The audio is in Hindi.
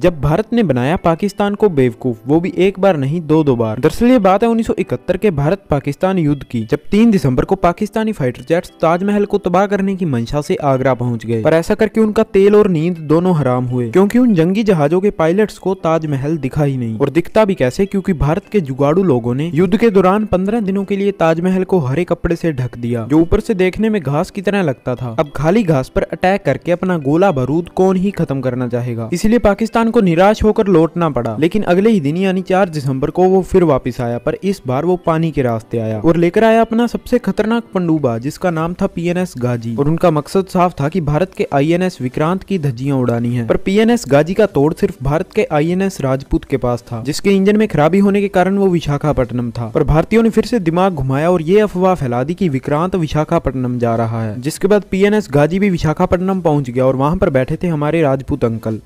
जब भारत ने बनाया पाकिस्तान को बेवकूफ वो भी एक बार नहीं दो दो बार दरअसल ये बात है 1971 के भारत पाकिस्तान युद्ध की जब 3 दिसंबर को पाकिस्तानी फाइटर जेट्स ताजमहल को तबाह करने की मंशा से आगरा पहुंच गए पर ऐसा करके उनका तेल और नींद दोनों हराम हुए क्योंकि उन जंगी जहाजों के पायलट्स को ताजमहल दिखा ही नहीं और दिखता भी कैसे क्यूँकी भारत के जुगाड़ू लोगों ने युद्ध के दौरान पंद्रह दिनों के लिए ताजमहल को हरे कपड़े से ढक दिया जो ऊपर से देखने में घास की तरह लगता था अब खाली घास पर अटैक करके अपना गोला बारूद कौन ही खत्म करना चाहेगा इसलिए पाकिस्तान खान को निराश होकर लौटना पड़ा लेकिन अगले ही दिन यानी चार दिसंबर को वो फिर वापस आया पर इस बार वो पानी के रास्ते आया और लेकर आया अपना सबसे खतरनाक पंडूबा जिसका नाम था पीएनएस गाजी और उनका मकसद साफ था कि भारत के आईएनएस विक्रांत की धज्जियां उड़ानी है पर पीएनएस गाजी का तोड़ सिर्फ भारत के आई राजपूत के पास था जिसके इंजन में खराबी होने के कारण वो विशाखापट्टनम था पर भारतीयों ने फिर से दिमाग घुमाया और ये अफवाह फैला दी की विक्रांत विशाखापट्टनम जा रहा है जिसके बाद पीएनएस गाजी भी विशाखापट्टनम पहुंच गया और वहां पर बैठे थे हमारे राजपूत अंकल